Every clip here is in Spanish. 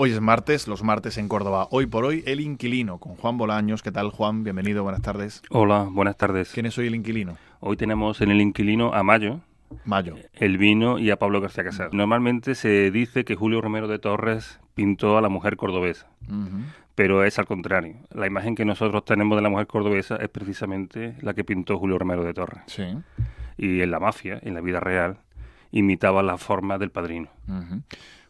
Hoy es martes, los martes en Córdoba. Hoy por hoy, El Inquilino, con Juan Bolaños. ¿Qué tal, Juan? Bienvenido, buenas tardes. Hola, buenas tardes. ¿Quién es hoy El Inquilino? Hoy tenemos en El Inquilino a Mayo. Mayo. El vino y a Pablo García Casado. Normalmente se dice que Julio Romero de Torres pintó a la mujer cordobesa, pero es al contrario. La imagen que nosotros tenemos de la mujer cordobesa es precisamente la que pintó Julio Romero de Torres. Y en la mafia, en la vida real, imitaba la forma del padrino.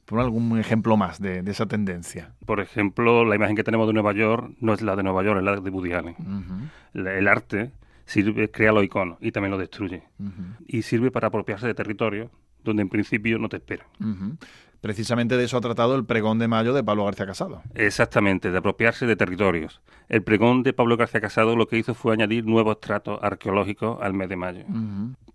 Pon algún ejemplo más de, esa tendencia. Por ejemplo, la imagen que tenemos de Nueva York no es la de Nueva York, es la de Woody El arte sirve, crea los iconos y también los destruye. Y sirve para apropiarse de territorios donde en principio no te esperan. Precisamente de eso ha tratado el pregón de mayo de Pablo García Casado. Exactamente, de apropiarse de territorios. El pregón de Pablo García Casado lo que hizo fue añadir nuevos tratos arqueológicos al mes de mayo.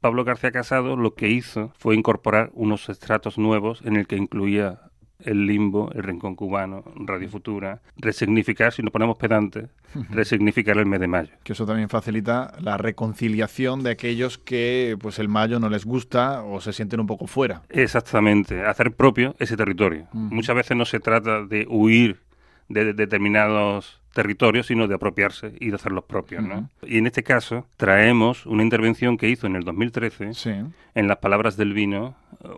Pablo García Casado lo que hizo fue incorporar unos estratos nuevos en el que incluía el limbo, el rincón cubano, Radio Futura, resignificar, si nos ponemos pedantes, resignificar el mes de mayo. Que eso también facilita la reconciliación de aquellos que pues el mayo no les gusta o se sienten un poco fuera. Exactamente, hacer propio ese territorio. Muchas veces no se trata de huir de determinados territorios, sino de apropiarse y de hacerlos propios. ¿no? Y en este caso traemos una intervención que hizo en el 2013, en las palabras del vino,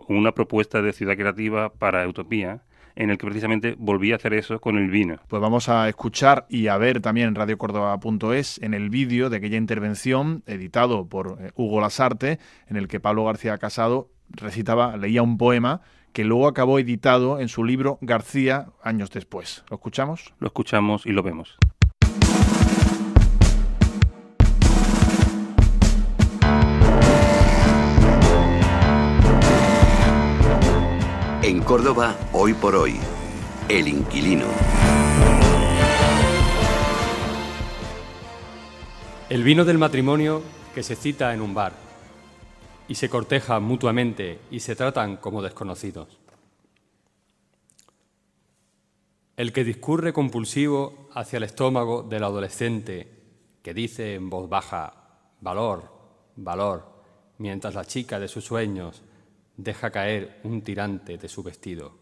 una propuesta de ciudad creativa para Utopía, en el que precisamente volví a hacer eso con el vino. Pues vamos a escuchar y a ver también en radiocórdoba.es en el vídeo de aquella intervención editado por eh, Hugo Lasarte, en el que Pablo García Casado recitaba, leía un poema que luego acabó editado en su libro García años después. ¿Lo escuchamos? Lo escuchamos y lo vemos. En Córdoba, hoy por hoy, el inquilino. El vino del matrimonio que se cita en un bar y se cortejan mutuamente y se tratan como desconocidos. El que discurre compulsivo hacia el estómago del adolescente, que dice en voz baja, valor, valor, mientras la chica de sus sueños deja caer un tirante de su vestido.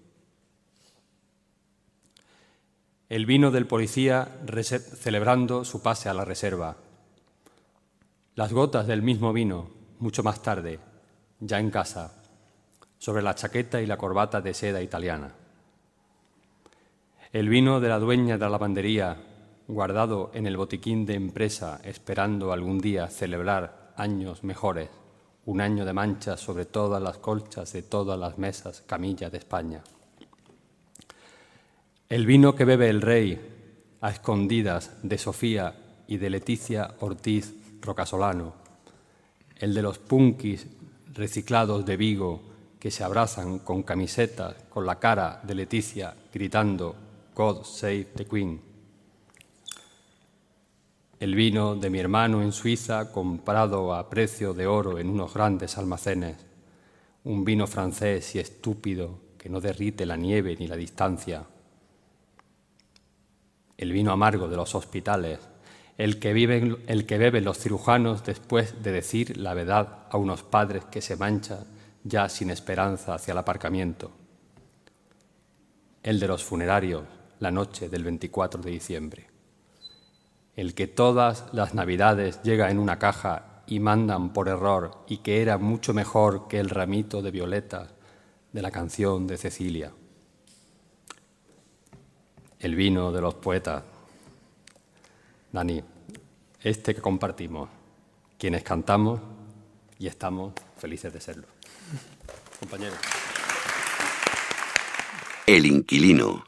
El vino del policía celebrando su pase a la reserva. Las gotas del mismo vino mucho más tarde, ya en casa, sobre la chaqueta y la corbata de seda italiana. El vino de la dueña de la lavandería, guardado en el botiquín de empresa, esperando algún día celebrar años mejores, un año de manchas sobre todas las colchas de todas las mesas, camillas de España. El vino que bebe el rey a escondidas de Sofía y de Leticia Ortiz Rocasolano, el de los punkis reciclados de Vigo que se abrazan con camisetas con la cara de Leticia gritando God Save the Queen. El vino de mi hermano en Suiza comprado a precio de oro en unos grandes almacenes. Un vino francés y estúpido que no derrite la nieve ni la distancia. El vino amargo de los hospitales el que, beben los cirujanos después de decir la verdad a unos padres que se manchan ya sin esperanza hacia el aparcamiento, el de los funerarios la noche del 24 de diciembre, el que todas las navidades llega en una caja y mandan por error y que era mucho mejor que el ramito de violeta de la canción de Cecilia, el vino de los poetas Dani, este que compartimos, quienes cantamos y estamos felices de serlo. Compañeros. El inquilino.